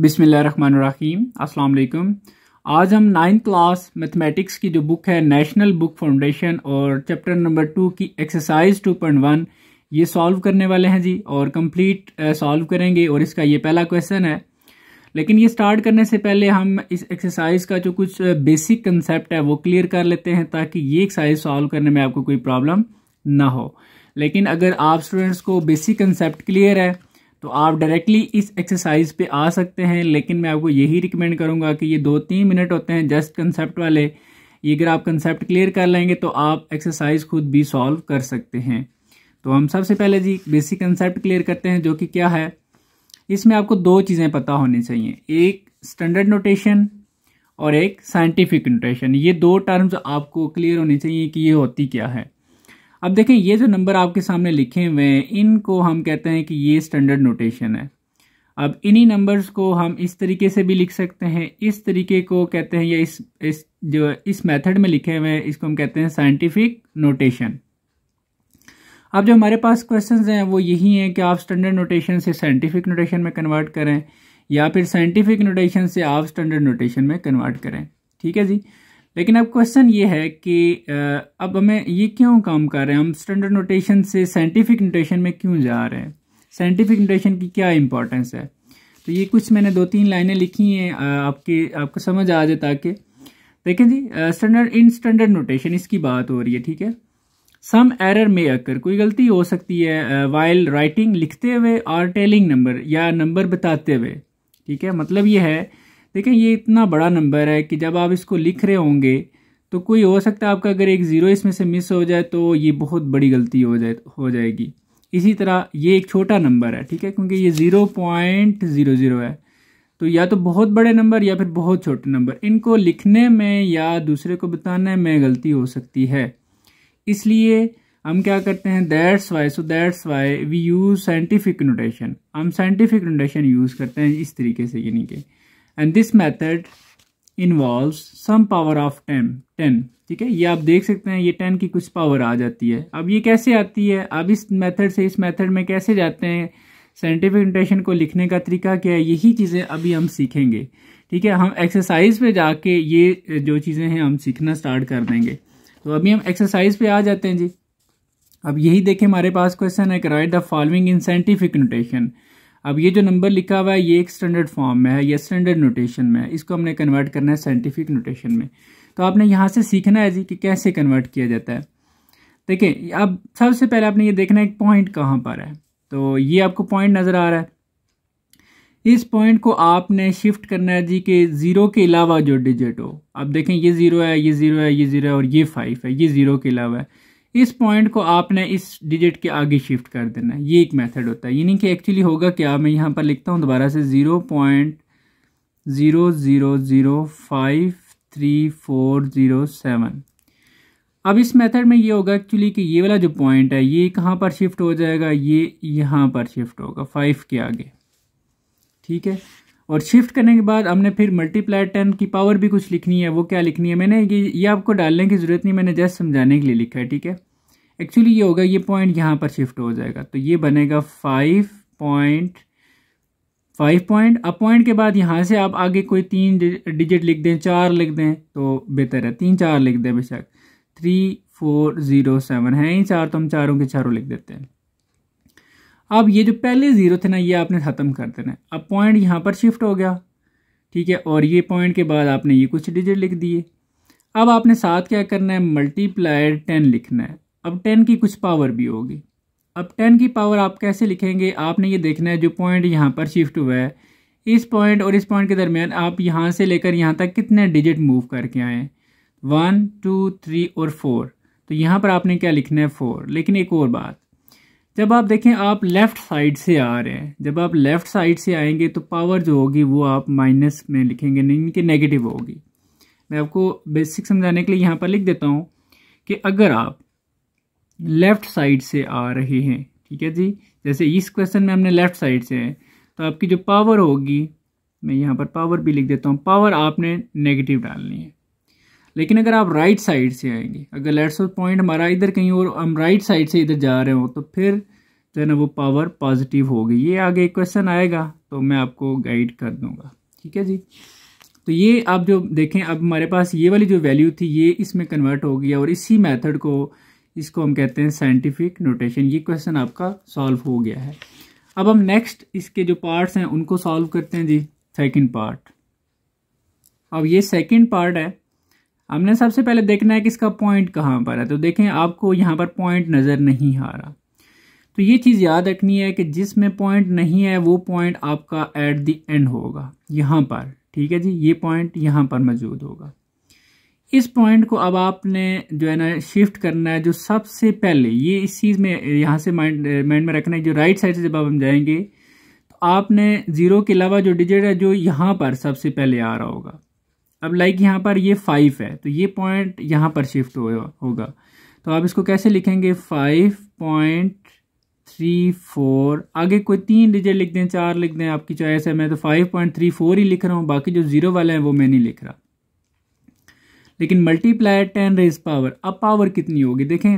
बिसमीम अस्सलाम आज हम नाइन्थ क्लास मैथमेटिक्स की जो बुक है नेशनल बुक फाउंडेशन और चैप्टर नंबर टू की एक्सरसाइज टू पॉइंट वन ये सॉल्व करने वाले हैं जी और कंप्लीट सॉल्व करेंगे और इसका ये पहला क्वेश्चन है लेकिन ये स्टार्ट करने से पहले हम इस एक्सरसाइज का जो कुछ बेसिक कंसेप्ट है वो क्लियर कर लेते हैं ताकि ये एक्सरसाइज सॉल्व करने में आपको कोई प्रॉब्लम ना हो लेकिन अगर आप स्टूडेंट्स को बेसिक कंसेप्ट क्लियर है तो आप डायरेक्टली इस एक्सरसाइज पे आ सकते हैं लेकिन मैं आपको यही रिकमेंड करूंगा कि ये दो तीन मिनट होते हैं जस्ट कंसेप्ट वाले ये अगर आप कंसेप्ट क्लियर कर लेंगे तो आप एक्सरसाइज खुद भी सॉल्व कर सकते हैं तो हम सबसे पहले जी बेसिक कंसेप्ट क्लियर करते हैं जो कि क्या है इसमें आपको दो चीज़ें पता होनी चाहिए एक स्टैंडर्ड नोटेशन और एक साइंटिफिक नोटेशन ये दो टर्म्स आपको क्लियर होनी चाहिए कि ये होती क्या है अब देखें ये जो नंबर आपके सामने लिखे हुए हैं इनको हम कहते हैं कि ये स्टैंडर्ड नोटेशन है अब इन्हीं नंबर्स को हम इस तरीके से भी लिख सकते हैं इस तरीके को कहते हैं या इस इस जो इस मेथड में लिखे हुए हैं इसको हम कहते हैं साइंटिफिक नोटेशन अब जो हमारे पास क्वेश्चंस हैं वो यही हैं कि आप स्टैंडर्ड नोटेशन से साइंटिफिक नोटेशन में कन्वर्ट करें या फिर साइंटिफिक नोटेशन से आप स्टैंडर्ड नोटेशन में कन्वर्ट करें ठीक है जी लेकिन अब क्वेश्चन ये है कि अब हमें ये क्यों काम कर रहे हैं हम स्टैंडर्ड नोटेशन से साइंटिफिक नोटेशन में क्यों जा रहे हैं साइंटिफिक नोटेशन की क्या इंपॉर्टेंस है तो ये कुछ मैंने दो तीन लाइनें लिखी हैं आपकी आपको समझ आ जाए ताकि देखें जी स्टैंडर्ड इन स्टैंडर्ड नोटेशन इसकी बात हो रही है ठीक है सम एरर में अकर कोई गलती हो सकती है वाइल राइटिंग लिखते हुए और टेलिंग नंबर या नंबर बताते हुए ठीक है मतलब ये है देखें ये इतना बड़ा नंबर है कि जब आप इसको लिख रहे होंगे तो कोई हो सकता है आपका अगर एक ज़ीरो इसमें से मिस हो जाए तो ये बहुत बड़ी गलती हो जाए हो जाएगी इसी तरह ये एक छोटा नंबर है ठीक है क्योंकि ये ज़ीरो पॉइंट ज़ीरो ज़ीरो है तो या तो बहुत बड़े नंबर या फिर बहुत छोटे नंबर इनको लिखने में या दूसरे को बताने में गलती हो सकती है इसलिए हम क्या करते हैं that's why so that's why we use scientific notation हम साइंटिफिक नोटेशन यूज़ करते हैं इस तरीके से यानी कि and this method involve some power of ten ten ठीक है ये आप देख सकते हैं ये टेन की कुछ पावर आ जाती है अब ये कैसे आती है अब इस मेथड से इस मेथड में कैसे जाते हैं साइंटिफिक नोटेशन को लिखने का तरीका क्या है यही चीज़ें अभी हम सीखेंगे ठीक है हम एक्सरसाइज पे जाके ये जो चीज़ें हैं हम सीखना स्टार्ट कर देंगे तो अभी हम एक्सरसाइज पे आ जाते हैं जी अब यही देखें हमारे पास क्वेश्चन है write the following in scientific notation अब ये जो नंबर लिखा हुआ है ये एक स्टैंडर्ड फॉर्म में है ये स्टैंडर्ड नोटेशन में है इसको हमने कन्वर्ट करना है साइंटिफिक नोटेशन में तो आपने यहाँ से सीखना है जी कि कैसे कन्वर्ट किया जाता है देखिए अब सबसे पहले आपने ये देखना है एक पॉइंट कहाँ पर है तो ये आपको पॉइंट नज़र आ रहा है इस पॉइंट को आपने शिफ्ट करना है जी के ज़ीरो के अलावा जो डिजिट हो अब देखें ये ज़ीरो है ये ज़ीरो है ये ज़ीरो है और ये फाइव है ये ज़ीरो के अलावा है इस पॉइंट को आपने इस डिजिट के आगे शिफ्ट कर देना है ये एक मेथड होता है यानी कि एक्चुअली होगा क्या मैं यहाँ पर लिखता हूँ दोबारा से zero point zero zero zero five three four zero seven अब इस मेथड में ये होगा एक्चुअली कि ये वाला जो पॉइंट है ये कहाँ पर शिफ्ट हो जाएगा ये यहाँ पर शिफ्ट होगा फाइव के आगे ठीक है और शिफ्ट करने के बाद हमने फिर मल्टीप्लाई टेन की पावर भी कुछ लिखनी है वो क्या लिखनी है मैंने ये ये आपको डालने की ज़रूरत नहीं मैंने जस्ट समझाने के लिए लिखा है ठीक है एक्चुअली ये होगा ये पॉइंट यहाँ पर शिफ्ट हो जाएगा तो ये बनेगा फाइव पॉइंट फाइव पॉइंट अब पॉइंट के बाद यहाँ से आप आगे कोई तीन डिजिट लिख दें चार लिख दें तो बेहतर है तीन चार लिख दें बेशक थ्री फोर ज़ीरो सेवन है ही चार तो हम चारों के चारों लिख देते हैं अब ये जो पहले ज़ीरो थे ना ये आपने ख़त्म कर देना है अब पॉइंट यहाँ पर शिफ्ट हो गया ठीक है और ये पॉइंट के बाद आपने ये कुछ डिजिट लिख दिए अब आपने साथ क्या करना है मल्टीप्लायर टेन लिखना है अब टेन की कुछ पावर भी होगी अब टेन की पावर आप कैसे लिखेंगे आपने ये देखना है जो पॉइंट यहाँ पर शिफ्ट हुआ है इस पॉइंट और इस पॉइंट के दरमियान आप यहाँ से लेकर यहाँ तक कितने डिजिट मूव करके आए वन टू थ्री और फोर तो यहाँ पर आपने क्या लिखना है फोर लेकिन एक और बात जब आप देखें आप लेफ़्ट साइड से आ रहे हैं जब आप लेफ़्ट साइड से आएंगे तो पावर जो होगी वो आप माइनस में लिखेंगे नहीं कि नेगेटिव होगी मैं आपको बेसिक समझाने के लिए यहाँ पर लिख देता हूँ कि अगर आप लेफ़्ट साइड से आ रहे हैं ठीक है जी जैसे इस क्वेश्चन में हमने लेफ़्ट साइड से है तो आपकी जो पावर होगी मैं यहाँ पर पावर भी लिख देता हूँ पावर आपने नेगेटिव डालनी है लेकिन अगर आप राइट साइड से आएंगे अगर लेट्स पॉइंट हमारा इधर कहीं और हम राइट साइड से इधर जा रहे हो तो फिर जो है ना वो पावर पॉजिटिव होगी ये आगे एक क्वेश्चन आएगा तो मैं आपको गाइड कर दूंगा ठीक है जी तो ये आप जो देखें अब हमारे पास ये वाली जो वैल्यू थी ये इसमें कन्वर्ट हो गया और इसी मैथड को इसको हम कहते हैं साइंटिफिक नोटेशन ये क्वेश्चन आपका सॉल्व हो गया है अब हम नेक्स्ट इसके जो पार्ट्स हैं उनको सॉल्व करते हैं जी सेकंड पार्ट अब ये सेकंड पार्ट है हमने सबसे पहले देखना है कि इसका पॉइंट कहाँ पर है तो देखें आपको यहाँ पर पॉइंट नज़र नहीं आ रहा तो ये चीज़ याद रखनी है कि जिसमें पॉइंट नहीं है वो पॉइंट आपका एट दी एंड होगा यहाँ पर ठीक है जी ये पॉइंट यहाँ पर मौजूद होगा इस पॉइंट को अब आपने जो है ना शिफ्ट करना है जो सबसे पहले ये इस चीज़ में यहाँ से माइंड माइंड में रखना है जो राइट साइड से जब हम जाएंगे तो आपने ज़ीरो के अलावा जो डिजिट है जो यहाँ पर सबसे पहले आ रहा होगा अब लाइक यहाँ पर ये फाइव है तो ये पॉइंट यहाँ पर शिफ्ट हो, होगा तो आप इसको कैसे लिखेंगे फाइव पॉइंट थ्री फोर आगे कोई तीन डिजिट लिख दें चार लिख दें आपकी चॉइस है मैं तो फाइव पॉइंट थ्री फोर ही लिख रहा हूँ बाकी जो ज़ीरो वाले हैं वो मैं नहीं लिख रहा लेकिन मल्टीप्लाई टेन रेज पावर अब पावर कितनी होगी देखें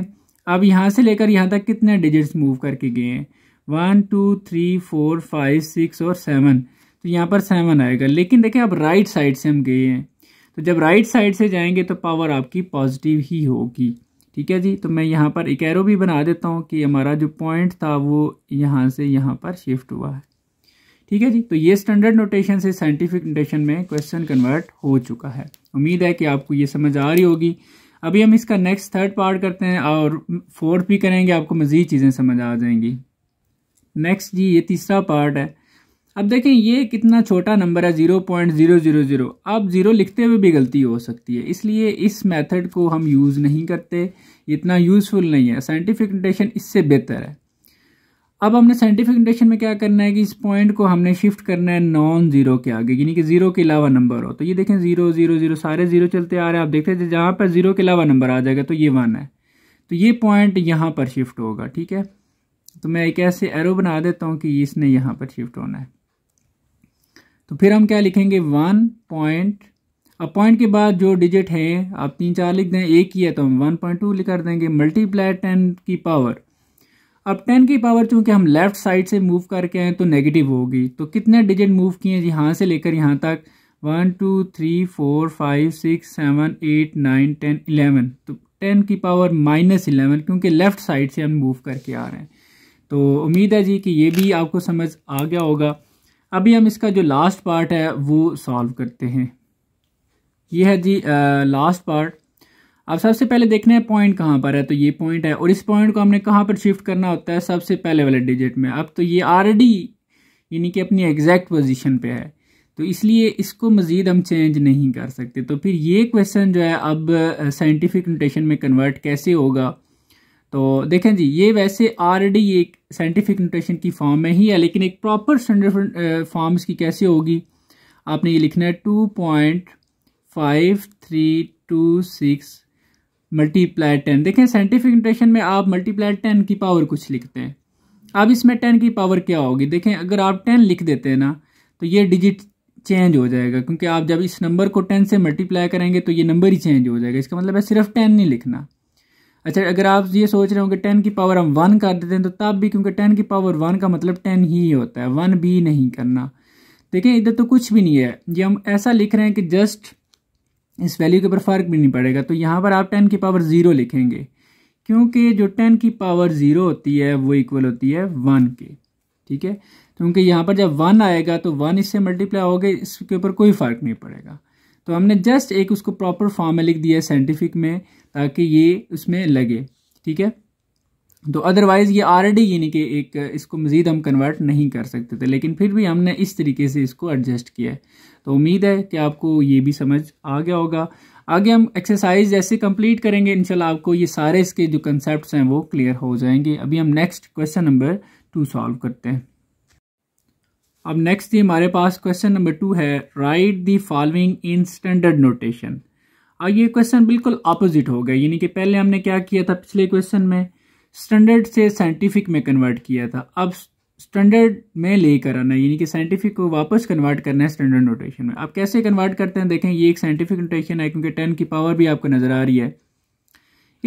अब यहाँ से लेकर यहाँ तक कितने डिजिट्स मूव करके गए हैं one two three four five six और सेवन तो यहाँ पर सेवन आएगा लेकिन देखें अब राइट साइड से हम गए हैं तो जब राइट साइड से जाएंगे तो पावर आपकी पॉजिटिव ही होगी ठीक है जी तो मैं यहाँ पर एक एरो भी बना देता हूँ कि हमारा जो पॉइंट था वो यहाँ से यहाँ पर शिफ्ट हुआ है ठीक है जी तो ये स्टैंडर्ड नोटेशन से साइंटिफिक नोटेशन में क्वेश्चन कन्वर्ट हो चुका है उम्मीद है कि आपको ये समझ आ रही होगी अभी हम इसका नेक्स्ट थर्ड पार्ट करते हैं और फोर्थ भी करेंगे आपको मज़ीद चीज़ें समझ आ जाएंगी नेक्स्ट जी ये तीसरा पार्ट है अब देखें ये कितना छोटा नंबर है zero point zero zero zero अब ज़ीरो लिखते हुए भी गलती हो सकती है इसलिए इस मेथड को हम यूज़ नहीं करते इतना यूज़फुल नहीं है साइंटिफिक नोटेशन इससे बेहतर है अब हमने साइंटिफिक नोटेशन में क्या करना है कि इस पॉइंट को हमने शिफ्ट करना है नॉन ज़ीरो के आगे यानी कि ज़ीरो के अलावा नंबर हो तो ये देखें ज़ीरो ज़ीरो ज़ीरो सारे ज़ीरो चलते आ रहे हैं आप देखते थे जहाँ पर ज़ीरो के अलावा नंबर आ जाएगा तो ये वन है तो ये पॉइंट यहाँ पर शिफ्ट होगा ठीक है तो मैं एक ऐसे एरो बना देता हूँ कि इसने यहाँ पर शिफ्ट होना है तो फिर हम क्या लिखेंगे वन पॉइंट अब पॉइंट के बाद जो डिजिट है आप तीन चार लिख दें एक ही है तो हम वन पॉइंट टू कर देंगे मल्टीप्लाई टेन की पावर अब टेन की पावर चूंकि हम लेफ़्ट साइड से मूव करके आए तो नेगेटिव होगी तो कितने डिजिट मूव किए यहाँ से लेकर यहाँ तक one two three four five six seven eight nine ten eleven तो टेन की पावर माइनस इलेवन क्योंकि लेफ़्ट साइड से हम मूव करके आ रहे हैं तो उम्मीद है जी कि ये भी आपको समझ आ गया होगा अभी हम इसका जो लास्ट पार्ट है वो सॉल्व करते हैं ये है जी लास्ट पार्ट अब सबसे पहले देखना है पॉइंट कहाँ पर है तो ये पॉइंट है और इस पॉइंट को हमने कहाँ पर शिफ्ट करना होता है सबसे पहले वाले डिजिट में अब तो ये ऑलरेडी यानी कि अपनी एग्जैक्ट पोजीशन पे है तो इसलिए इसको मज़ीद हम चेंज नहीं कर सकते तो फिर ये क्वेश्चन जो है अब साइंटिफिक नोटेशन में कन्वर्ट कैसे होगा तो देखें जी ये वैसे ऑलरेडी एक साइंटिफिक नोटेशन की फॉर्म में ही है लेकिन एक प्रॉपर स्टैंडर्ड फॉर्म इसकी कैसे होगी आपने ये लिखना है two point five three two six multiply ten देखें साइंटिफिक नोटेशन में आप मल्टीप्लाई टेन की पावर कुछ लिखते हैं अब इसमें टेन की पावर क्या होगी देखें अगर आप टेन लिख देते हैं ना तो ये डिजिट चेंज हो जाएगा क्योंकि आप जब इस नंबर को टेन से मल्टीप्लाई करेंगे तो ये नंबर ही चेंज हो जाएगा इसका मतलब है सिर्फ टेन नहीं लिखना अच्छा अगर आप ये सोच रहे हो कि टेन की पावर हम वन कर देते हैं तो तब भी क्योंकि टेन की पावर वन का मतलब टेन ही होता है वन भी नहीं करना देखें इधर तो कुछ भी नहीं है ये हम ऐसा लिख रहे हैं कि जस्ट इस वैल्यू के ऊपर फ़र्क भी नहीं पड़ेगा तो यहाँ पर आप टेन की पावर ज़ीरो लिखेंगे क्योंकि जो टेन की पावर ज़ीरो होती है वो इक्वल होती है वन के ठीक है तो क्योंकि यहाँ पर जब वन आएगा तो वन इससे मल्टीप्लाई होगा इसके ऊपर कोई फ़र्क नहीं पड़ेगा तो हमने जस्ट एक उसको प्रॉपर फॉर्म में लिख दिया साइंटिफिक में ताकि ये उसमें लगे ठीक है तो अदरवाइज़ ये ऑलरेडी यानी कि एक इसको मज़ीद हम कन्वर्ट नहीं कर सकते थे लेकिन फिर भी हमने इस तरीके से इसको एडजस्ट किया है तो उम्मीद है कि आपको ये भी समझ आ गया होगा आगे हम एक्सरसाइज जैसे कंप्लीट करेंगे इंशाल्लाह आपको ये सारे इसके जो कंसेप्ट हैं वो क्लियर हो जाएंगे अभी हम next question number two solve करते हैं अब नेक्स्ट ये हमारे पास क्वेश्चन नंबर टू है write the following in standard notation अब ये क्वेश्चन बिल्कुल अपोजिट हो गया यानी कि पहले हमने क्या किया था पिछले क्वेश्चन में स्टैंडर्ड से साइंटिफिक में कन्वर्ट किया था अब स्टैंडर्ड में लेकर आना यानी कि साइंटिफिक को वापस कन्वर्ट करना है स्टैंडर्ड नोटेशन में अब कैसे कन्वर्ट करते हैं देखें ये एक साइंटिफिक नोटेशन है क्योंकि टेन की पावर भी आपको नज़र आ रही है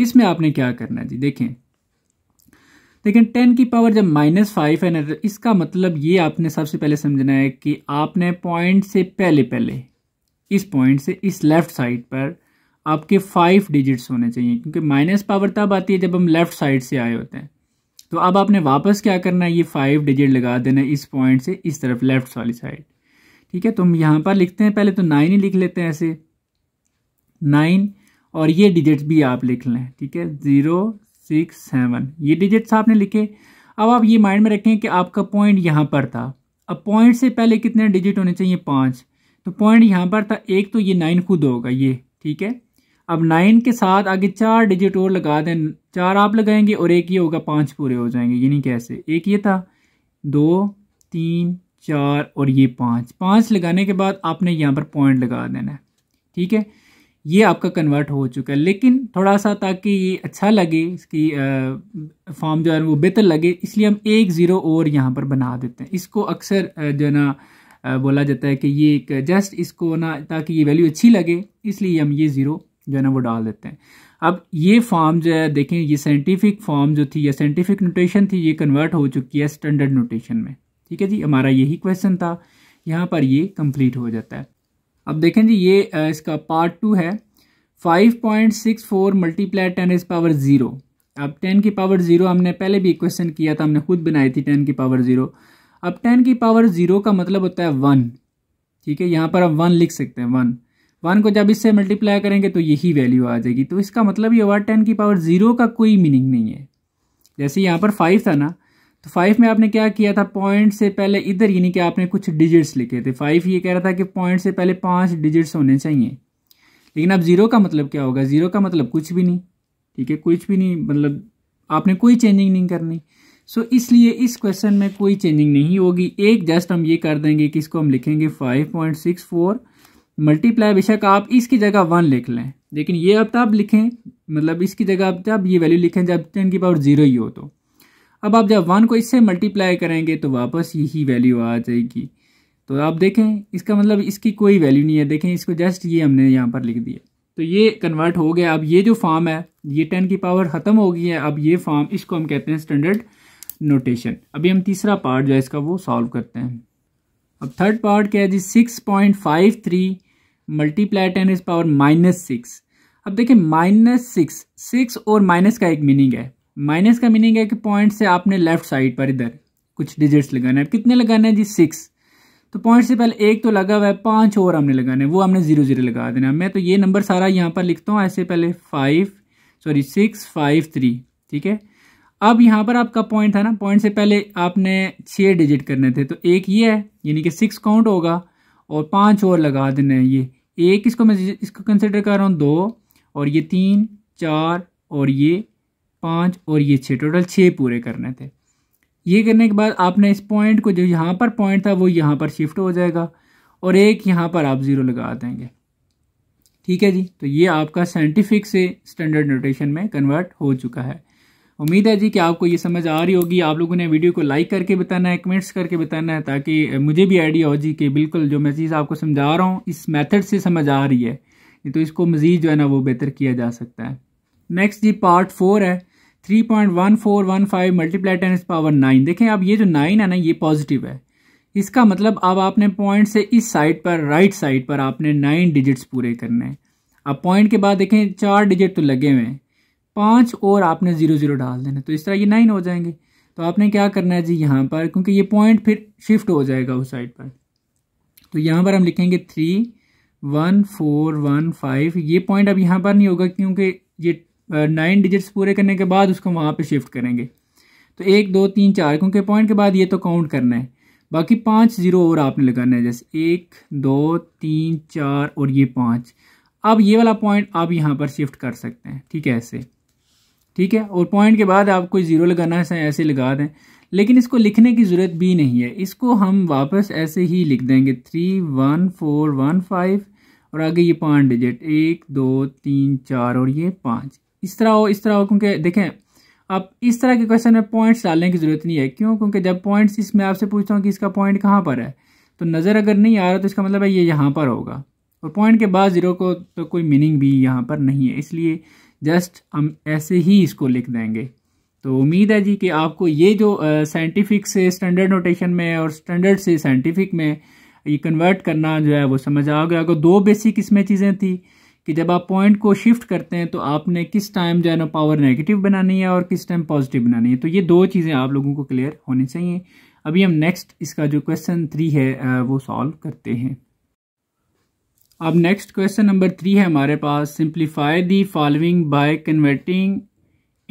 इसमें आपने क्या करना है जी देखें लेकिन टेन की पावर जब माइनस फाइव है ना तो इसका मतलब ये आपने सबसे पहले समझना है कि आपने पॉइंट से पहले पहले इस पॉइंट से इस लेफ्ट साइड पर आपके फाइव डिजिट्स होने चाहिए क्योंकि माइनस पावर तब आती है जब हम लेफ्ट साइड से आए होते हैं तो अब आपने वापस क्या करना है ये फाइव डिजिट लगा देना इस पॉइंट से इस तरफ लेफ्ट वाली साइड ठीक है तो हम यहाँ पर लिखते हैं पहले तो नाइन ही लिख लेते हैं ऐसे नाइन और ये डिजिट्स भी आप लिख लें ठीक है ज़ीरो सिक्स सेवन ये डिजिट्स आपने लिखे अब आप ये माइंड में रखें कि आपका पॉइंट यहाँ पर था अब पॉइंट से पहले कितने डिजिट होने चाहिए पाँच तो पॉइंट यहाँ पर था एक तो ये नाइन खुद होगा ये ठीक है अब नाइन के साथ आगे चार डिजिट और लगा दें चार आप लगाएंगे और एक ये होगा पाँच पूरे हो जाएंगे नहीं कैसे एक ये था दो तीन चार और ये पाँच पाँच लगाने के बाद आपने यहाँ पर पॉइंट लगा देना है ठीक है ये आपका कन्वर्ट हो चुका है लेकिन थोड़ा सा ताकि ये अच्छा लगे इसकी फॉर्म जो है वो बेहतर लगे इसलिए हम एक ज़ीरो और यहाँ पर बना देते हैं इसको अक्सर जो है ना बोला जाता है कि ये एक जस्ट इसको ना ताकि ये वैल्यू अच्छी लगे इसलिए हम ये ज़ीरो जो है ना वो डाल देते हैं अब ये फॉर्म जो है देखें ये साइंटिफिक फॉर्म जो थी या साइंटिफिक नोटेशन थी ये कन्वर्ट हो चुकी है स्टैंडर्ड नोटेशन में ठीक है जी हमारा यही क्वेश्चन था यहाँ पर ये कंप्लीट हो जाता है अब देखें जी ये इसका पार्ट टू है 5.64 point six four multiply ten is power zero अब टेन की पावर ज़ीरो हमने पहले भी क्वेश्चन किया था हमने खुद बनाई थी टेन की पावर ज़ीरो अब टेन की पावर ज़ीरो का मतलब होता है वन ठीक है यहाँ पर आप वन लिख सकते हैं वन वन को जब इससे मल्टीप्लाई करेंगे तो यही वैल्यू आ जाएगी तो इसका मतलब ये हुआ टेन की पावर ज़ीरो का कोई मीनिंग नहीं है जैसे यहाँ पर फाइव था ना तो फाइव में आपने क्या किया था पॉइंट से पहले इधर यानी कि आपने कुछ डिजिट्स लिखे थे फाइव ये कह रहा था कि पॉइंट से पहले पाँच डिजिट्स होने चाहिए लेकिन अब ज़ीरो का मतलब क्या होगा ज़ीरो का मतलब कुछ भी नहीं ठीक है कुछ भी नहीं मतलब आपने कोई चेंजिंग नहीं करनी सो so, इसलिए इस क्वेश्चन में कोई चेंजिंग नहीं होगी एक जस्ट हम ये कर देंगे कि इसको हम लिखेंगे five point six four multiply बेशक आप इसकी जगह वन लिख लें लेकिन ये अब तब लिखें मतलब इसकी जगह अब तब ये वैल्यू लिखें जब टेन की पावर जीरो ही हो तो अब आप जब वन को इससे मल्टीप्लाई करेंगे तो वापस यही वैल्यू आ जाएगी तो आप देखें इसका मतलब इसकी कोई वैल्यू नहीं है देखें इसको जस्ट ये हमने यहाँ पर लिख दिया तो ये कन्वर्ट हो गया अब ये जो फॉर्म है ये टेन की पावर ख़त्म हो गई है अब ये फॉर्म इसको हम कहते हैं स्टैंडर्ड नोटेशन अभी हम तीसरा पार्ट जो है इसका वो सॉल्व करते हैं अब थर्ड पार्ट क्या है जी six point five three multiply ten is power minus six अब देखिए माइनस सिक्स सिक्स और माइनस का एक मीनिंग है माइनस का मीनिंग है कि पॉइंट से आपने लेफ्ट साइड पर इधर कुछ डिजिट्स लगाना है कितने लगाना है जी सिक्स तो पॉइंट से पहले एक तो लगा हुआ है पांच और हमने लगाने वो हमने ज़ीरो ज़ीरो लगा देना मैं तो ये नंबर सारा यहाँ पर लिखता हूँ ऐसे पहले five sorry six five three ठीक है अब यहाँ पर आपका पॉइंट था ना पॉइंट से पहले आपने छः डिजिट करने थे तो एक ये है यानी कि सिक्स काउंट होगा और पाँच और लगा देना है ये एक इसको मैं इसको कंसिडर कर रहा हूँ दो और ये तीन चार और ये पाँच और ये छः टोटल छः पूरे करने थे ये करने के बाद आपने इस पॉइंट को जो यहाँ पर पॉइंट था वो यहाँ पर शिफ्ट हो जाएगा और एक यहाँ पर आप ज़ीरो लगा देंगे ठीक है जी तो ये आपका साइंटिफिक से स्टैंडर्ड नोटेशन में कन्वर्ट हो चुका है उम्मीद है जी कि आपको ये समझ आ रही होगी आप लोगों ने वीडियो को लाइक करके बताना है कमेंट्स करके बताना है ताकि मुझे भी आइडिया हो जी कि बिल्कुल जो मैं चीज़ आपको समझा रहा हूँ इस मेथड से समझ आ रही है तो इसको मज़ीद जो है ना वो बेहतर किया जा सकता है नेक्स्ट जी पार्ट फोर है three point one four one five multiply ten power nine देखें अब ये जो नाइन है ना ये पॉजिटिव है इसका मतलब अब आपने पॉइंट से इस साइड पर राइट साइड पर आपने नाइन डिजिट्स पूरे करने हैं अब पॉइंट के बाद देखें चार डिजिट तो लगे हुए हैं पांच और आपने ज़ीरो ज़ीरो डाल देना तो इस तरह ये नाइन हो जाएंगे तो आपने क्या करना है जी यहाँ पर क्योंकि ये पॉइंट फिर शिफ्ट हो जाएगा उस साइड पर तो यहाँ पर हम लिखेंगे three one four one five ये पॉइंट अब यहाँ पर नहीं होगा क्योंकि ये नाइन डिजिट्स पूरे करने के बाद उसको वहाँ पे शिफ्ट करेंगे तो एक दो तीन चार क्योंकि पॉइंट के बाद ये तो काउंट करना है बाकी पाँच ज़ीरो और आपने लगाना है जैसे एक दो तीन चार और ये पाँच अब ये वाला पॉइंट आप यहाँ पर शिफ्ट कर सकते हैं ठीक है ऐसे ठीक है और पॉइंट के बाद आप कोई ज़ीरो लगाना है ऐसे लगा दें लेकिन इसको लिखने की ज़रूरत भी नहीं है इसको हम वापस ऐसे ही लिख देंगे three one four one five और आगे ये पाँच डिजिट एक दो तीन चार और ये पाँच इस तरह हो इस तरह हो क्योंकि देखें आप इस तरह के क्वेश्चन में पॉइंट्स डालने की ज़रूरत नहीं है क्यों क्योंकि जब पॉइंट्स इसमें आपसे पूछता हूँ कि इसका पॉइंट कहाँ पर है तो नज़र अगर नहीं आ रहा तो इसका मतलब है ये यहाँ पर होगा और पॉइंट के बाद ज़ीरो को तो कोई मीनिंग भी यहाँ पर नहीं है इसलिए जस्ट हम ऐसे ही इसको लिख देंगे तो उम्मीद है जी कि आपको ये जो साइंटिफिक से स्टैंडर्ड नोटेशन में और स्टैंडर्ड से साइंटिफिक में ये कन्वर्ट करना जो है वो समझ आ गया दो बेसिक इसमें चीज़ें थी कि जब आप पॉइंट को शिफ्ट करते हैं तो आपने किस टाइम जो है ना पावर नेगेटिव बनानी है और किस टाइम पॉजिटिव बनानी है तो ये दो चीज़ें आप लोगों को क्लियर होनी चाहिए अभी हम नेक्स्ट इसका जो क्वेश्चन थ्री है वो सॉल्व करते हैं अब नेक्स्ट क्वेश्चन नंबर थ्री है हमारे पास simplify the following by converting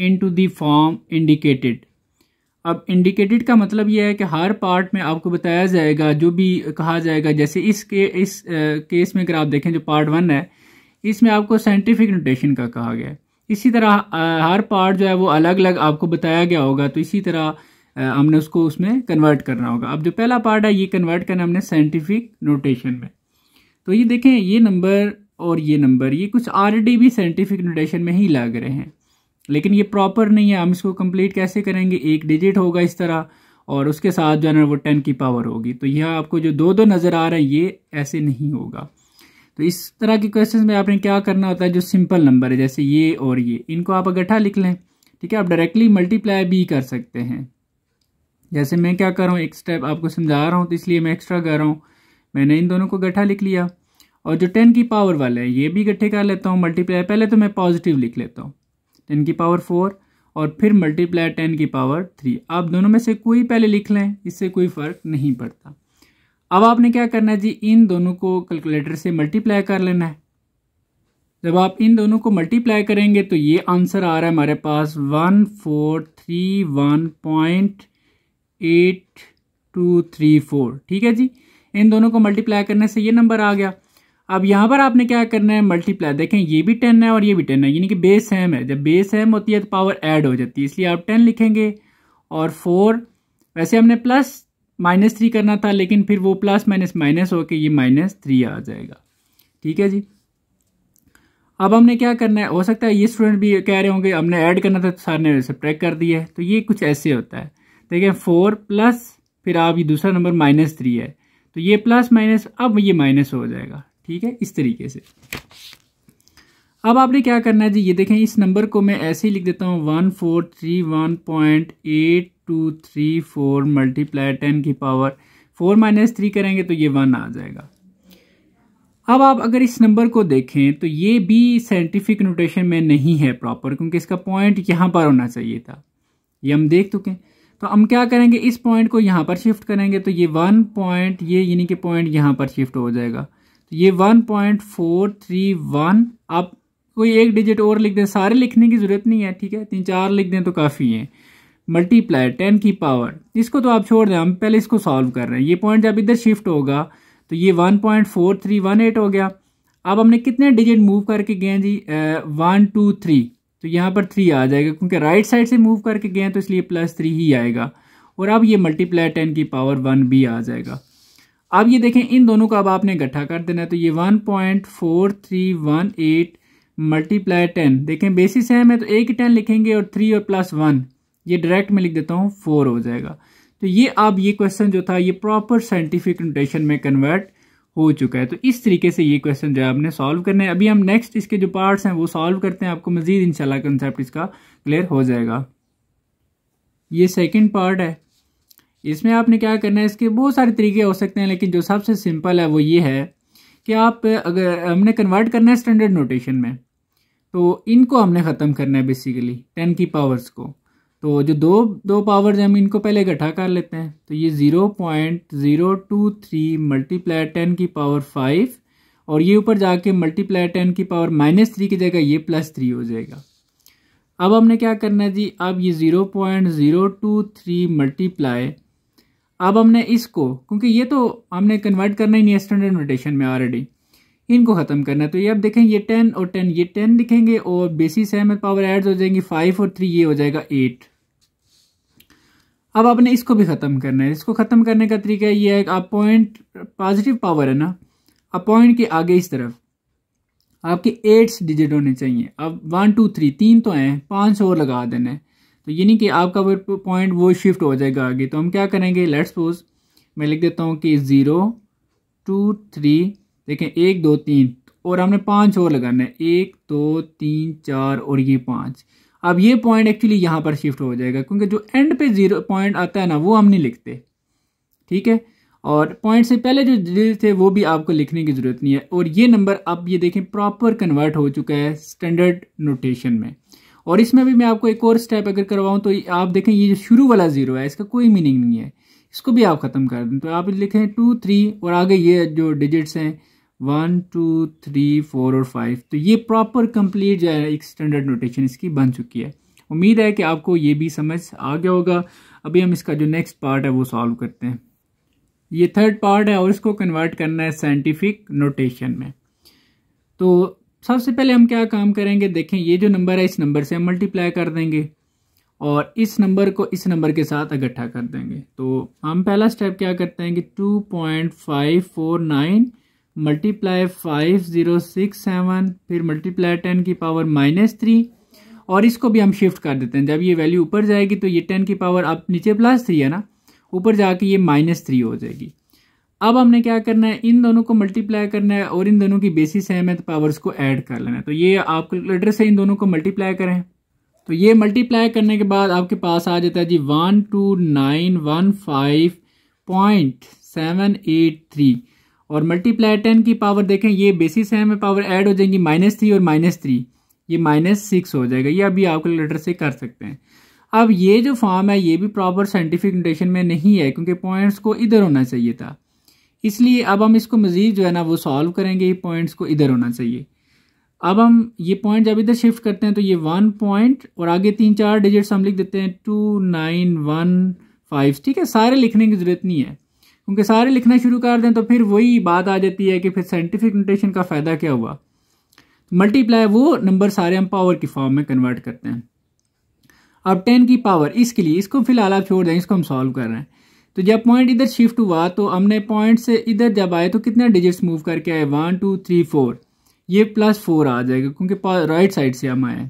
into the form indicated अब इंडिकेटेड का मतलब यह है कि हर पार्ट में आपको बताया जाएगा जो भी कहा जाएगा जैसे इस के इस केस में अगर आप देखें जो पार्ट वन है इसमें आपको साइंटिफिक नोटेशन का कहा गया है इसी तरह हर पार्ट जो है वो अलग अलग आपको बताया गया होगा तो इसी तरह हमने उसको उसमें कन्वर्ट करना होगा अब जो पहला पार्ट है ये कन्वर्ट करना हमने साइंटिफिक नोटेशन में तो ये देखें ये नंबर और ये नंबर ये कुछ ऑलरेडी भी साइंटिफिक नोटेशन में ही लग रहे हैं लेकिन ये प्रॉपर नहीं है हम इसको कंप्लीट कैसे करेंगे एक डिजिट होगा इस तरह और उसके साथ जो है ना वो टेन की पावर होगी तो यह आपको जो दो दो नज़र आ रहे हैं ये ऐसे नहीं होगा तो इस तरह के क्वेश्चन में आपने क्या करना होता है जो सिंपल नंबर है जैसे ये और ये इनको आप इकट्ठा लिख लें ठीक है आप डायरेक्टली मल्टीप्लाई भी कर सकते हैं जैसे मैं क्या कर रहा हूँ एक स्टेप आपको समझा रहा हूँ तो इसलिए मैं एक्स्ट्रा कर रहा हूँ मैंने इन दोनों को गठा लिख लिया और जो टेन की पावर वाला है ये भी गट्ठे कर लेता हूँ मल्टीप्लाई पहले तो मैं पॉजिटिव लिख लेता हूँ टेन की पावर फोर और फिर मल्टीप्लाई टेन की पावर थ्री आप दोनों में से कोई पहले लिख लें इससे कोई फ़र्क नहीं पड़ता अब आपने क्या करना है जी इन दोनों को कैलकुलेटर से मल्टीप्लाई कर लेना है जब आप इन दोनों को मल्टीप्लाई करेंगे तो ये आंसर आ रहा है हमारे पास one four three one point eight two three four ठीक है जी इन दोनों को मल्टीप्लाई करने से ये नंबर आ गया अब यहाँ पर आपने क्या करना है मल्टीप्लाई देखें ये भी टेन है और ये भी टेन है यानी कि बेस सेम है जब बेस सेम होती है तो पावर ऐड हो जाती है इसलिए आप टेन लिखेंगे और फोर वैसे हमने प्लस माइनस थ्री करना था लेकिन फिर वो प्लस माइनस माइनस होकर ये माइनस थ्री आ जाएगा ठीक है जी अब हमने क्या करना है हो सकता है ये स्टूडेंट भी कह रहे होंगे हमने ऐड करना था तो सर ने सब्ट्रैक्ट कर दिया है तो ये कुछ ऐसे होता है देखिए फोर प्लस फिर आप ये दूसरा नंबर माइनस थ्री है तो ये प्लस माइनस अब ये माइनस हो जाएगा ठीक है इस तरीके से अब आपने क्या करना है जी ये देखें इस नंबर को मैं ऐसे ही लिख देता हूँ one four three one point eight two three four multiply ten की पावर फोर माइनस थ्री करेंगे तो ये वन आ जाएगा अब आप अगर इस नंबर को देखें तो ये भी साइंटिफिक नोटेशन में नहीं है प्रॉपर क्योंकि इसका पॉइंट यहाँ पर होना चाहिए था ये हम देख चुके हैं तो हम क्या करेंगे इस पॉइंट को यहाँ पर शिफ्ट करेंगे तो ये वन पॉइंट ये यानी कि पॉइंट यहाँ पर शिफ्ट हो जाएगा तो ये one point four three one अब कोई एक डिजिट और लिख दें सारे लिखने की ज़रूरत नहीं है ठीक है तीन चार लिख दें तो काफ़ी है मल्टीप्लाई टेन की पावर इसको तो आप छोड़ दें हम पहले इसको सॉल्व कर रहे हैं ये पॉइंट जब इधर शिफ्ट होगा तो ये one point four three one eight हो गया अब हमने कितने डिजिट मूव करके गए जी वन टू थ्री तो यहाँ पर थ्री आ जाएगा क्योंकि राइट साइड से मूव करके गए तो इसलिए प्लस थ्री ही आएगा और अब ये मल्टीप्लाई टेन की पावर वन भी आ जाएगा अब ये देखें इन दोनों का अब आपने इकट्ठा कर देना है तो ये one point four three one eight multiply ten देखें बेसिस है मैं तो एक ही टेन लिखेंगे और थ्री और प्लस वन ये डायरेक्ट में लिख देता हूँ फोर हो जाएगा तो ये अब ये क्वेश्चन जो था ये प्रॉपर साइंटिफिक नोटेशन में कन्वर्ट हो चुका है तो इस तरीके से ये क्वेश्चन जो है आपने सॉल्व करने हैं अभी हम नेक्स्ट इसके जो पार्ट्स हैं वो सॉल्व करते हैं आपको मजीद इंशाल्लाह कंसेप्ट इसका क्लियर हो जाएगा ये सेकेंड पार्ट है इसमें आपने क्या करना है इसके बहुत सारे तरीके हो सकते हैं लेकिन जो सबसे सिंपल है वो ये है कि आप अगर हमने कन्वर्ट करना है स्टैंडर्ड नोटेशन में तो इनको हमने ख़त्म करना है बेसिकली टेन की पावर्स को तो जो दो दो पावर्स हम इनको पहले इकट्ठा कर लेते हैं तो ये zero point zero two three multiply ten की पावर फाइव और ये ऊपर जाके मल्टीप्लाई टेन की पावर माइनस थ्री की जगह ये प्लस थ्री हो जाएगा अब हमने क्या करना है जी अब ये zero point zero two three multiply अब हमने इसको क्योंकि ये तो हमने कन्वर्ट करना ही नहीं है स्टैंडर्ड नोटेशन में ऑलरेडी इनको ख़त्म करना है तो ये अब देखें ये टेन और टेन ये टेन लिखेंगे और बेसिस है पावर एड्स हो जाएंगी फाइव और थ्री ये हो जाएगा एट अब आपने इसको भी ख़त्म करना है इसको ख़त्म करने का तरीका ये है आप पॉइंट पॉजिटिव पावर है ना अब पॉइंट के आगे इस तरफ आपके एट्स डिजिट होने चाहिए अब वन टू थ्री तीन तो हैं पांच और लगा देना है तो ये नहीं कि आपका वो पॉइंट वो शिफ्ट हो जाएगा आगे तो हम क्या करेंगे लेट्स सपोज मैं लिख देता हूँ कि ज़ीरो टू थ्री देखें एक दो तीन और हमने पांच और लगाना है एक दो तीन चार और ये पांच अब ये पॉइंट एक्चुअली यहां पर शिफ्ट हो जाएगा क्योंकि जो एंड पे जीरो पॉइंट आता है ना वो हम नहीं लिखते ठीक है और पॉइंट से पहले जो डिजिट थे वो भी आपको लिखने की ज़रूरत नहीं है और ये नंबर अब ये देखें प्रॉपर कन्वर्ट हो चुका है स्टैंडर्ड नोटेशन में और इसमें भी मैं आपको एक और स्टेप अगर करवाऊं तो आप देखें ये जो शुरू वाला ज़ीरो है इसका कोई मीनिंग नहीं है इसको भी आप ख़त्म कर दें तो आप लिखें टू थ्री और आगे ये जो डिजिट्स हैं वन टू थ्री फोर और फाइव तो ये प्रॉपर कंप्लीट जो है एक स्टैंडर्ड नोटेशन इसकी बन चुकी है उम्मीद है कि आपको ये भी समझ आ गया होगा अभी हम इसका जो नेक्स्ट पार्ट है वो सॉल्व करते हैं ये थर्ड पार्ट है और इसको कन्वर्ट करना है साइंटिफिक नोटेशन में तो सबसे पहले हम क्या काम करेंगे देखें ये जो नंबर है इस नंबर से हम मल्टीप्लाई कर देंगे और इस नंबर को इस नंबर के साथ इकट्ठा कर देंगे तो हम पहला स्टेप क्या करते हैं कि two point five four nine multiply five zero six seven फिर मल्टीप्लाई टेन की पावर माइनस थ्री और इसको भी हम शिफ्ट कर देते हैं जब ये वैल्यू ऊपर जाएगी तो ये टेन की पावर अब नीचे प्लस थ्री है ना ऊपर जाके ये माइनस थ्री हो जाएगी अब हमने क्या करना है इन दोनों को मल्टीप्लाई करना है और इन दोनों की बेसिस सेम है तो पावर्स को ऐड कर लेना है तो ये आप कैलकुलेटर से इन दोनों को मल्टीप्लाई करें तो ये मल्टीप्लाई करने के बाद आपके पास आ जाता है जी one two nine one five point seven eight three और मल्टीप्लाई टेन की पावर देखें ये बेसिस है में पावर ऐड हो जाएंगी माइनस थ्री और माइनस थ्री ये माइनस सिक्स हो जाएगा ये अभी आप कैलकुलेटर से कर सकते हैं अब ये जो फॉर्म है ये भी प्रॉपर साइंटिफिक नोटेशन में नहीं है क्योंकि पॉइंट्स को इधर होना चाहिए था इसलिए अब हम इसको मज़ीद जो है ना वो सॉल्व करेंगे ये पॉइंट्स को इधर होना चाहिए अब हम ये पॉइंट जब इधर शिफ्ट करते हैं तो ये वन पॉइंट और आगे तीन चार डिजिट्स हम लिख देते हैं टू नाइन वन फाइव ठीक है सारे लिखने की ज़रूरत नहीं है क्योंकि सारे लिखना शुरू कर दें तो फिर वही बात आ जाती है कि फिर साइंटिफिक नोटेशन का फ़ायदा क्या हुआ मल्टीप्लाई वो नंबर सारे हम पावर की फॉर्म में कन्वर्ट करते हैं अब टेन की पावर इसके लिए इसको फिलहाल आप छोड़ दें इसको हम सॉल्व कर रहे हैं तो जब पॉइंट इधर शिफ्ट हुआ तो हमने पॉइंट से इधर जब आए तो कितने डिजिट्स मूव करके आए वन टू थ्री फोर ये प्लस फोर आ जाएगा क्योंकि राइट साइड से हम आए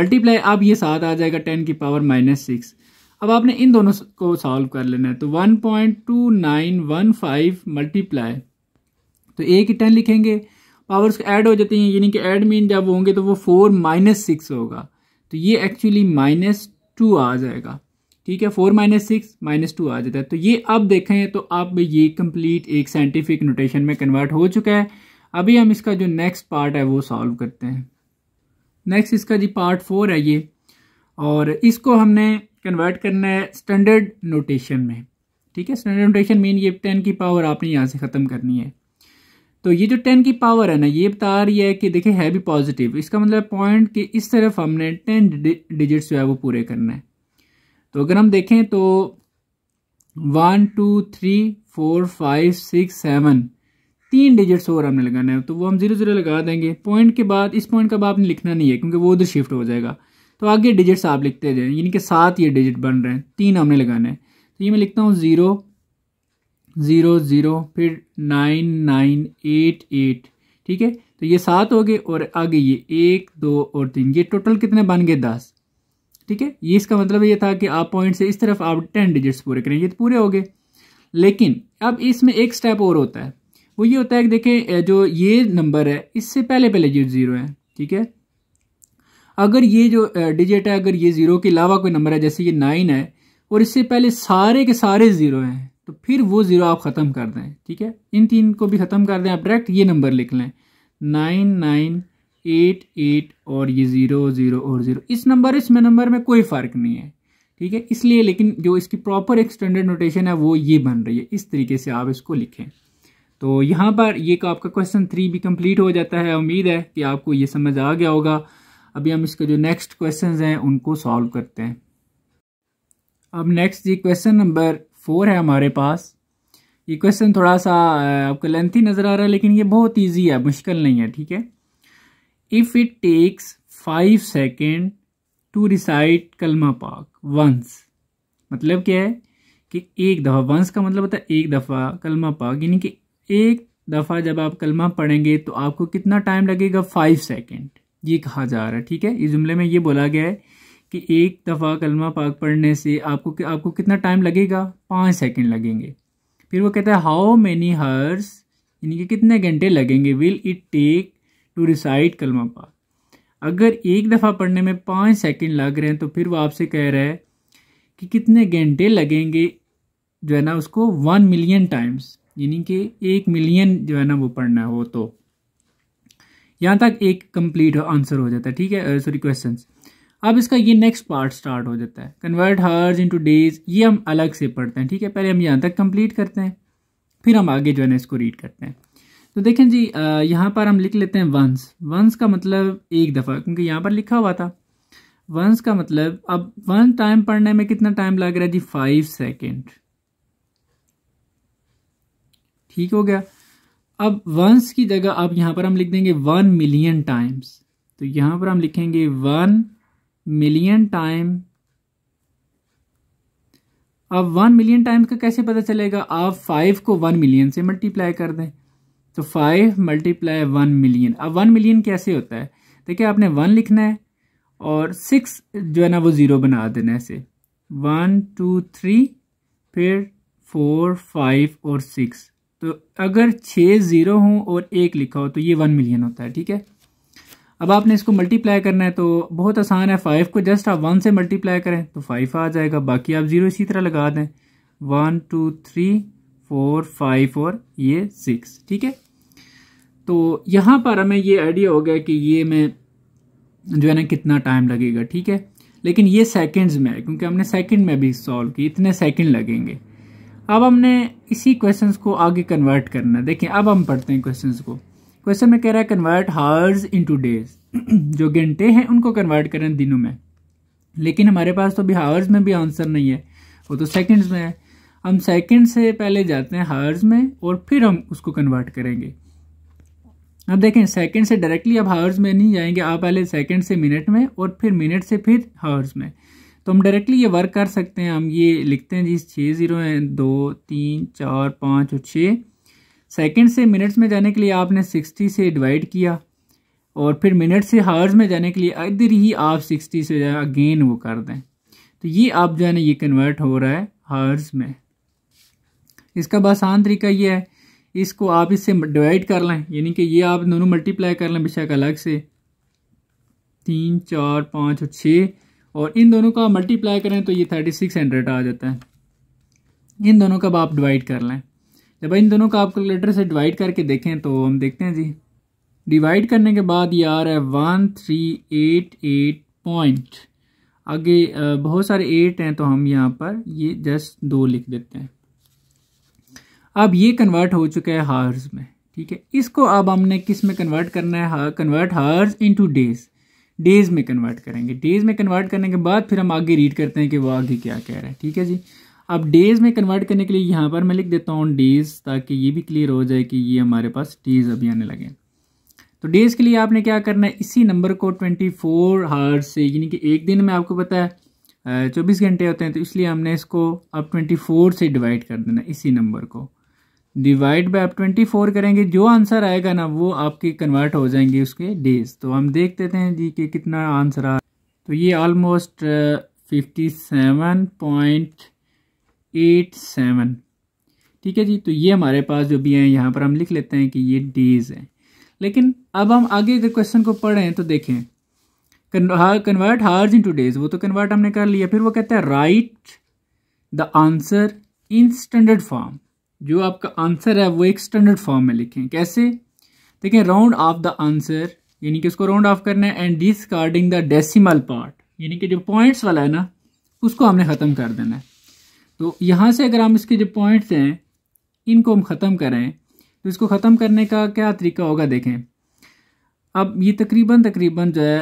मल्टीप्लाई अब ये साथ आ जाएगा टेन की पावर माइनस सिक्स अब आपने इन दोनों को सॉल्व कर लेना है तो one point two nine one five multiply तो ए की टेन लिखेंगे पावर्स ऐड हो जाती हैं यानी कि ऐड मीन जब होंगे तो वो फोर माइनस सिक्स होगा तो ये एक्चुअली माइनस टू आ जाएगा ठीक है four minus six minus two आ जाता है तो ये अब देखें तो अब ये कंप्लीट एक साइंटिफिक नोटेशन में कन्वर्ट हो चुका है अभी हम इसका जो नेक्स्ट पार्ट है वो सॉल्व करते हैं नेक्स्ट इसका जी पार्ट फोर है ये और इसको हमने कन्वर्ट करना है स्टैंडर्ड नोटेशन में ठीक है स्टैंडर्ड नोटेशन मीन ये टेन की पावर आपने यहाँ से ख़त्म करनी है तो ये जो टेन की पावर है ना ये बता रही है कि देखिए है भी पॉजिटिव इसका मतलब पॉइंट कि इस तरफ हमने टेन डिजिट्स जो है वो पूरे करना है तो अगर हम देखें तो one two three four five six seven तीन डिजिट्स और हमने लगाना है तो वो हम जीरो जीरो लगा देंगे पॉइंट के बाद इस पॉइंट का बाद आपने लिखना नहीं है क्योंकि वो उधर शिफ्ट हो जाएगा तो आगे डिजिट्स आप लिखते जाए यानी कि सात ये डिजिट बन रहे हैं तीन हमने लगाना है तो ये मैं लिखता हूँ ज़ीरो ज़ीरो ज़ीरो फिर नाइन नाइन एट एट ठीक है तो ये सात हो गए और आगे ये एक दो और तीन ये टोटल कितने बन गए दस ठीक है ये इसका मतलब ये था कि आप पॉइंट से इस तरफ आप टेन डिजिट्स पूरे करें ये तो पूरे हो गए लेकिन अब इसमें एक स्टेप और होता है वो ये होता है कि देखें जो ये नंबर है इससे पहले पहले जो ज़ीरो है ठीक है अगर ये जो डिजिट है अगर ये ज़ीरो के अलावा कोई नंबर है जैसे ये नाइन है और इससे पहले सारे के सारे ज़ीरो हैं तो फिर वो ज़ीरो आप ख़त्म कर दें ठीक है इन तीन को भी ख़त्म कर दें आप डायरेक्ट ये नंबर लिख लें नाइन नाइन एट एट और ये ज़ीरो ज़ीरो और ज़ीरो इस नंबर इसमें नंबर में कोई फ़र्क नहीं है ठीक है इसलिए लेकिन जो इसकी प्रॉपर एक स्टैंडर्ड नोटेशन है वो ये बन रही है इस तरीके से आप इसको लिखें तो यहाँ पर ये आपका क्वेश्चन थ्री भी कंप्लीट हो जाता है उम्मीद है कि आपको ये समझ आ गया होगा अभी हम इसके जो नेक्स्ट क्वेश्चन हैं उनको सॉल्व करते हैं अब नेक्स्ट ये क्वेश्चन नंबर फोर है हमारे पास ये क्वेश्चन थोड़ा सा आपको लेंथी नज़र आ रहा है लेकिन ये बहुत इजी है मुश्किल नहीं है ठीक है if it takes five second to recite कलमा पाक वंस मतलब क्या है कि एक दफ़ा वंस का मतलब होता है एक दफ़ा कलमा पाक यानी कि एक दफ़ा जब आप कलमा पढ़ेंगे तो आपको कितना टाइम लगेगा फाइव सेकेंड ये कहा जा रहा है ठीक है इस जुमले में ये बोला गया है कि एक दफ़ा कलमा पाक पढ़ने से आपको आपको कितना टाइम लगेगा पाँच सेकंड लगेंगे फिर वो कहता है हाउ मैनी हर्स यानी कि कितने घंटे लगेंगे will it take to recite कलमा पाक अगर एक दफ़ा पढ़ने में पाँच सेकंड लग रहे हैं तो फिर वो आपसे कह रहा है कि कितने घंटे लगेंगे जो है ना उसको वन मिलियन टाइम्स यानी कि एक मिलियन जो है ना वो पढ़ना हो तो यहाँ तक एक कंप्लीट आंसर हो जाता है ठीक है सॉरी uh, क्वेश्चन अब इसका ये नेक्स्ट पार्ट स्टार्ट हो जाता है कन्वर्ट हर्स इंटू डेज ये हम अलग से पढ़ते हैं ठीक है पहले हम यहाँ तक कंप्लीट करते हैं फिर हम आगे जो है ना इसको रीड करते हैं तो देखें जी uh, यहाँ पर हम लिख लेते हैं वंस वंस का मतलब एक दफ़ा क्योंकि यहाँ पर लिखा हुआ था वंस का मतलब अब वन टाइम पढ़ने में कितना टाइम लग रहा है जी फाइव सेकेंड ठीक हो गया अब वंस की जगह अब यहां पर हम लिख देंगे वन मिलियन टाइम्स तो यहां पर हम लिखेंगे वन मिलियन टाइम अब वन मिलियन टाइम्स का कैसे पता चलेगा आप फाइव को वन मिलियन से मल्टीप्लाई कर दें तो फाइव मल्टीप्लाई वन मिलियन अब वन मिलियन कैसे होता है देखिए आपने वन लिखना है और सिक्स जो है ना वो ज़ीरो बना देना है वन टू थ्री फिर फोर फाइव और सिक्स तो अगर छः ज़ीरो हों और एक लिखा हो तो ये वन मिलियन होता है ठीक है अब आपने इसको मल्टीप्लाई करना है तो बहुत आसान है फाइव को जस्ट आप वन से मल्टीप्लाई करें तो फाइव आ जाएगा बाकी आप ज़ीरो इसी तरह लगा दें one two three four five और ये सिक्स ठीक है तो यहाँ पर हमें ये आइडिया हो गया कि ये मैं जो है ना कितना टाइम लगेगा ठीक है लेकिन ये सेकंड्स में है क्योंकि हमने सेकंड में भी सॉल्व की इतने सेकंड लगेंगे अब हमने इसी क्वेश्चंस को आगे कन्वर्ट करना है देखें अब हम पढ़ते हैं क्वेश्चंस को क्वेश्चन में कह रहा है कन्वर्ट हार्स इनटू डेज जो घंटे हैं उनको कन्वर्ट करें दिनों में लेकिन हमारे पास तो अभी हावर्स में भी आंसर नहीं है वो तो सेकंड्स में है हम सेकंड से पहले जाते हैं हार्स में और फिर हम उसको कन्वर्ट करेंगे अब देखें सेकेंड से डायरेक्टली अब हावर्स में नहीं जाएंगे आप पहले सेकेंड से मिनट में और फिर मिनट से फिर हावर्स में तो हम डायरेक्टली ये वर्क कर सकते हैं हम ये लिखते हैं जी छः ज़ीरो हैं दो तीन चार पाँच और छः सेकेंड से मिनट्स में जाने के लिए आपने सिक्सटी से डिवाइड किया और फिर मिनट से हार्स में जाने के लिए इधर ही आप सिक्सटी से अगेन वो कर दें तो ये आप जो है ना ये कन्वर्ट हो रहा है हार्स में इसका आसान तरीका ये है इसको आप इससे डिवाइड कर लें यानी कि ये आप दोनों मल्टीप्लाई कर लें बेशक अलग से तीन चार पाँच और छः और इन दोनों का मल्टीप्लाई करें तो ये थर्टी सिक्स हंड्रेड आ जाता है इन दोनों का आप डिवाइड कर लें जब इन दोनों का आप कैलकुलेटर से डिवाइड करके देखें तो हम देखते हैं जी डिवाइड करने के बाद ये आ रहा है one three eight eight point आगे बहुत सारे एट हैं तो हम यहाँ पर ये जस्ट दो लिख देते हैं अब ये कन्वर्ट हो चुका है हार्स में ठीक है इसको अब हमने किस में कन्वर्ट करना है convert hours into days days में कन्वर्ट करेंगे डेज़ में कन्वर्ट करने के बाद फिर हम आगे रीड करते हैं कि वो आगे क्या कह रहा है ठीक है जी अब डेज़ में कन्वर्ट करने के लिए यहाँ पर मैं लिख देता हूँ डेज़ ताकि ये भी क्लियर हो जाए कि ये हमारे पास डेज़ अभी आने लगे तो डेज़ के लिए आपने क्या करना है इसी नंबर को ट्वेंटी फोर हार्स से यानी कि एक दिन में आपको पता है चौबीस घंटे होते हैं तो इसलिए हमने इसको अब ट्वेंटी फोर से डिवाइड कर देना इसी नंबर को डिवाइड बाय आप ट्वेंटी फोर करेंगे जो आंसर आएगा ना वो आपके कन्वर्ट हो जाएंगे उसके डेज तो हम देख देते हैं जी कि कितना आंसर आ तो ये almost fifty seven point eight seven ठीक है जी तो ये हमारे पास जो भी हैं यहाँ पर हम लिख लेते हैं कि ये डेज है लेकिन अब हम आगे अगर क्वेश्चन को पढ़ें तो देखें कन्वर्ट हार्स इन डेज वो तो कन्वर्ट हमने कर लिया फिर वो कहता है write the answer in standard form जो आपका आंसर है वो एक स्टैंडर्ड फॉर्म में लिखें कैसे देखें राउंड ऑफ द आंसर यानी कि उसको राउंड ऑफ करना है and discarding the decimal part यानी कि जो पॉइंट्स वाला है ना उसको हमने ख़त्म कर देना है तो यहाँ से अगर हम इसके जो पॉइंट्स हैं इनको हम ख़त्म करें तो इसको ख़त्म करने का क्या तरीका होगा देखें अब ये तकरीबन तकरीबन जो है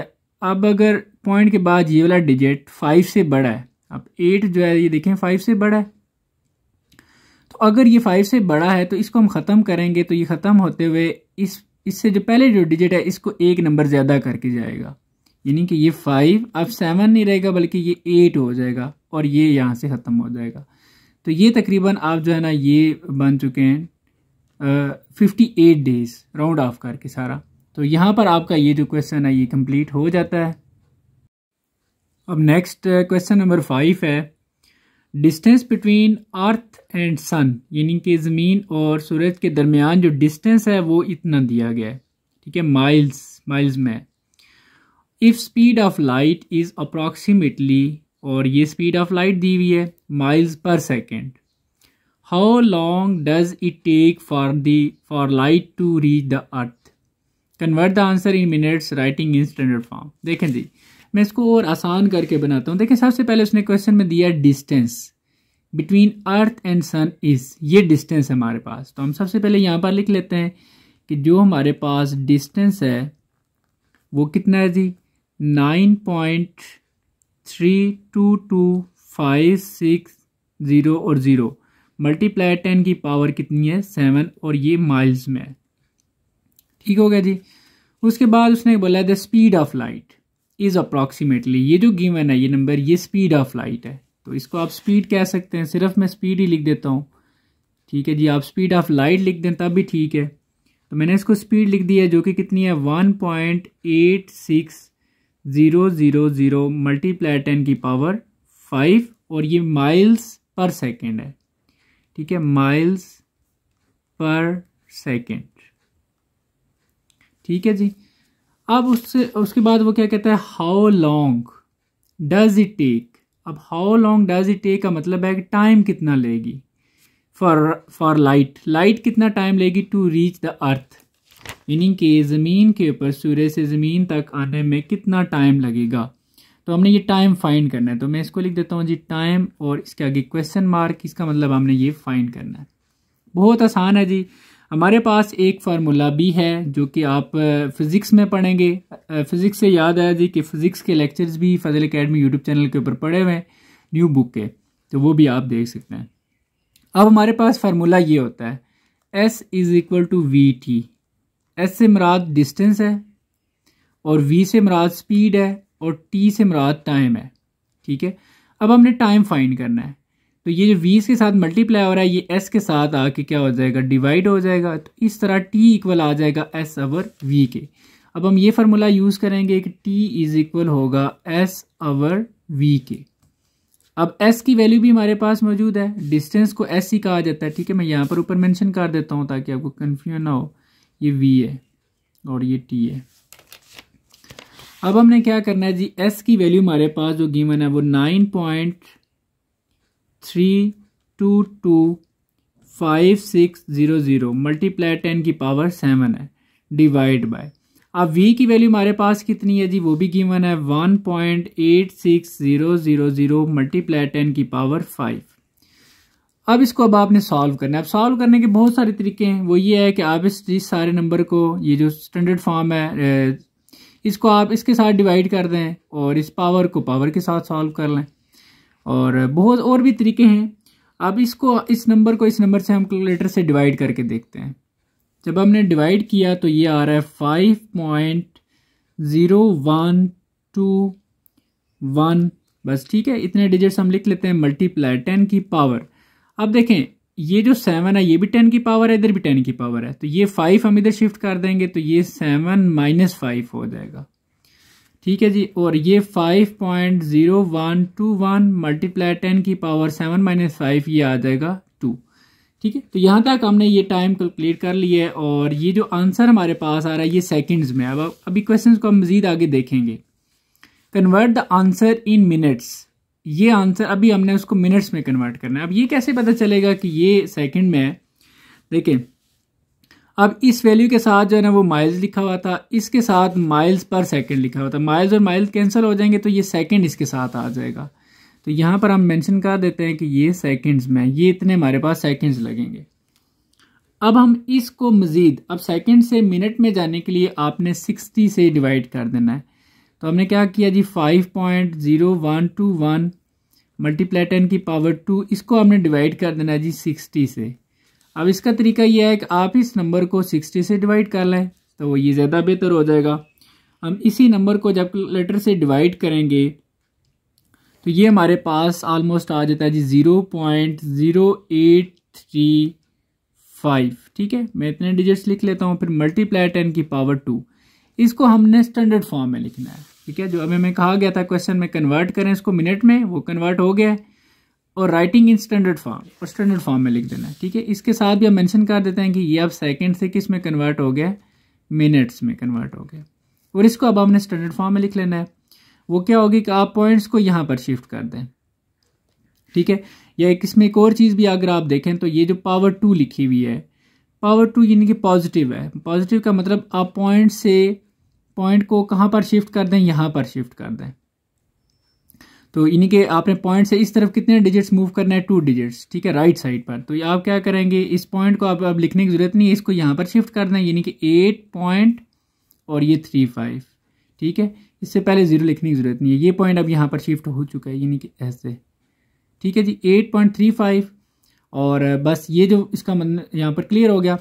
अब अगर पॉइंट के बाद ये वाला डिजिट फाइव से बड़ा है अब एट जो है ये देखें फाइव से बड़ा है अगर ये फाइव से बड़ा है तो इसको हम ख़त्म करेंगे तो ये ख़त्म होते हुए इस इससे जो पहले जो डिजिट है इसको एक नंबर ज़्यादा करके जाएगा यानी कि ये फाइव अब सेवन नहीं रहेगा बल्कि ये एट हो जाएगा और ये यहाँ से ख़त्म हो जाएगा तो ये तकरीबन आप जो है ना ये बन चुके हैं fifty eight days round off करके सारा तो यहाँ पर आपका ये जो क्वेश्चन है ये कंप्लीट हो जाता है अब नेक्स्ट क्वेश्चन नंबर फाइव है distance between earth and sun यानी कि ज़मीन और सूरज के दरमियान जो डिस्टेंस है वो इतना दिया गया है ठीक है माइल्स माइल्स में if speed of light is approximately और ये स्पीड ऑफ लाइट दी हुई है माइल्स पर second how long does it take for the for light to reach the earth convert the answer in minutes writing in standard form देखें जी मैं इसको और आसान करके बनाता हूँ देखिए सबसे पहले उसने क्वेश्चन में दिया distance between earth and sun is ये डिस्टेंस है हमारे पास तो हम सबसे पहले यहाँ पर लिख लेते हैं कि जो हमारे पास डिस्टेंस है वो कितना है जी nine point three two two five six zero और ज़ीरो मल्टीप्लाई टेन की पावर कितनी है सेवन और ये माइल्स में है ठीक हो गया जी उसके बाद उसने बोला the speed of light is approximately ये जो गिवन है ये नंबर ये स्पीड ऑफ लाइट है तो इसको आप स्पीड कह सकते हैं सिर्फ मैं स्पीड ही लिख देता हूँ ठीक है जी आप स्पीड ऑफ लाइट लिख दें तब भी ठीक है तो मैंने इसको स्पीड लिख दी है जो कि कितनी है one point eight six zero zero zero multiply ten की पावर फाइव और ये माइल्स पर सेकेंड है ठीक है माइल्स पर सेकेंड ठीक है जी अब उससे उसके बाद वो क्या कहता है how long does it take अब how long does it take का मतलब है कि टाइम कितना लेगी फॉर फॉर लाइट लाइट कितना टाइम लेगी to reach the earth meaning कि ज़मीन के ऊपर सूर्य से ज़मीन तक आने में कितना टाइम लगेगा तो हमने ये टाइम फाइंड करना है तो मैं इसको लिख देता हूँ जी टाइम और इसके आगे क्वेश्चन मार्क इसका मतलब हमने ये फाइंड करना है बहुत आसान है जी हमारे पास एक फार्मूला भी है जो कि आप फिज़िक्स में पढ़ेंगे फिज़िक्स से याद आया जी कि फ़िज़िक्स के लेक्चर्स भी फजल अकेडमी यूट्यूब चैनल के ऊपर पढ़े हुए हैं न्यू बुक के तो वो भी आप देख सकते हैं अब हमारे पास फार्मूला ये होता है S is equal to V T S से मराद डिस्टेंस है और वी से मराद स्पीड है और टी से मराद टाइम है ठीक है अब हमने टाइम फाइंड करना है तो ये जो वीस के साथ मल्टीप्लाई हो रहा है ये एस के साथ आके क्या हो जाएगा डिवाइड हो जाएगा तो इस तरह टी इक्वल आ जाएगा एस अवर वी के अब हम ये फार्मूला यूज़ करेंगे कि टी इज इक्वल होगा एस अवर वी के अब एस की वैल्यू भी हमारे पास मौजूद है डिस्टेंस को एस ही कहा जाता है ठीक है मैं यहाँ पर ऊपर मैंशन कर देता हूँ ताकि आपको कन्फ्यूजन ना हो ये वी है और ये टी है अब हमने क्या करना है जी एस की वैल्यू हमारे पास जो गिवन है वो nine point three two two five six zero zero multiply ten की पावर सेवन है डिवाइड बाय अब वी की वैल्यू हमारे पास कितनी है जी वो भी गिवन है one point eight six zero zero zero multiply ten की पावर फाइव अब इसको अब आपने सॉल्व करना है अब सॉल्व करने के बहुत सारे तरीके हैं वो ये है कि आप इस जिस सारे नंबर को ये जो स्टैंडर्ड फॉर्म है इसको आप इसके साथ डिवाइड कर दें और इस पावर को पावर के साथ सॉल्व कर लें और बहुत और भी तरीके हैं अब इसको इस नंबर को इस नंबर से हम कैलकुलेटर से डिवाइड करके देखते हैं जब हमने डिवाइड किया तो ये आ रहा है five point zero one two one बस ठीक है इतने डिजिट्स हम लिख लेते हैं मल्टीप्लाई टेन की पावर अब देखें ये जो सेवन है ये भी टेन की पावर है इधर भी टेन की पावर है तो ये फाइव हम इधर शिफ्ट कर देंगे तो ये सेवन माइनस फाइव हो जाएगा ठीक है जी और ये five point zero one two one multiply ten की पावर सेवन माइनस फाइव ये आ जाएगा टू ठीक है तो यहाँ तक हमने ये टाइम कैलकुलेट कर लिया है और ये जो आंसर हमारे पास आ रहा है ये सेकेंड्स में अब अभी क्वेश्चन को हम मज़ीद आगे देखेंगे convert the answer in minutes ये आंसर अभी हमने उसको मिनट्स में कन्वर्ट करना है अब ये कैसे पता चलेगा कि ये सेकेंड में है देखें अब इस वैल्यू के साथ जो है ना वो माइल्स लिखा हुआ था इसके साथ माइल्स पर सेकंड लिखा हुआ था माइल्स और माइल्स कैंसिल हो जाएंगे तो ये सेकंड इसके साथ आ जाएगा तो यहाँ पर हम मेंशन कर देते हैं कि ये सेकंड्स में ये इतने हमारे पास सेकंड्स लगेंगे अब हम इसको मज़ीद अब सेकंड से मिनट में जाने के लिए आपने सिक्सटी से डिवाइड कर देना है तो हमने क्या किया जी five point zero one two one multiply ten की पावर टू इसको हमने डिवाइड कर देना है जी सिक्सटी से अब इसका तरीका यह है कि आप इस नंबर को सिक्सटी से डिवाइड कर लें तो वो ये ज़्यादा बेहतर हो जाएगा हम इसी नंबर को जब लेटर से डिवाइड करेंगे तो ये हमारे पास आलमोस्ट आ जाता है जी zero point zero eight three five ठीक है मैं इतने डिजिट्स लिख लेता हूँ फिर मल्टीप्लाई टेन की पावर टू इसको हमने स्टैंडर्ड फॉर्म में लिखना है ठीक है जो अभी मैं कहा गया था क्वेश्चन में कन्वर्ट करें इसको मिनट में वो कन्वर्ट हो गया है और राइटिंग इन स्टैंडर्ड फॉर्म और स्टैंडर्ड फॉर्म में लिख देना है ठीक है इसके साथ भी हम मैंशन कर देते हैं कि ये अब सेकेंड से किस में कन्वर्ट हो गया मिनट्स में कन्वर्ट हो गया और इसको अब हमने स्टैंडर्ड फॉर्म में लिख लेना है वो क्या होगी कि आप पॉइंट्स को यहाँ पर शिफ्ट कर दें ठीक है या एक इसमें एक और चीज़ भी अगर आप देखें तो ये जो पावर टू लिखी हुई है पावर टू यानी कि पॉजिटिव है पॉजिटिव का मतलब आप पॉइंट से पॉइंट को कहाँ पर शिफ्ट कर दें यहाँ पर शिफ्ट कर दें तो इन्हीं के आपने पॉइंट से इस तरफ कितने डिजिट्स मूव करना है टू डिजिट्स ठीक है राइट साइड पर तो ये आप क्या करेंगे इस पॉइंट को आप अब लिखने की ज़रूरत नहीं है इसको यहाँ पर शिफ्ट करना है यानी कि एट पॉइंट और ये थ्री फाइव ठीक है इससे पहले ज़ीरो लिखने की ज़रूरत नहीं है ये पॉइंट अब यहाँ पर शिफ्ट हो चुका है यानी कि ऐसे ठीक है जी एट पॉइंट थ्री फाइव और बस ये जो इसका मतलब यहाँ पर क्लियर हो गया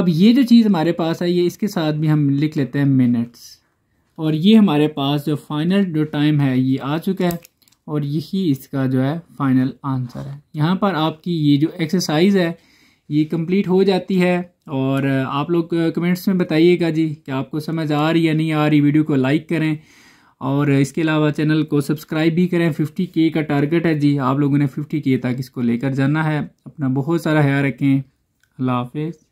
अब ये जो चीज़ हमारे पास आई है इसके साथ भी हम लिख लेते हैं मिनट्स और ये हमारे पास जो फाइनल जो टाइम है ये आ चुका है और यही इसका जो है फाइनल आंसर है यहाँ पर आपकी ये जो एक्सरसाइज है ये कंप्लीट हो जाती है और आप लोग कमेंट्स में बताइएगा जी कि आपको समझ आ रही या नहीं आ रही वीडियो को लाइक करें और इसके अलावा चैनल को सब्सक्राइब भी करें 50 के का टारगेट है जी आप लोगों ने 50 के तक इसको लेकर जाना है अपना बहुत सारा ख्याल रखें अल्लाह हाफिज़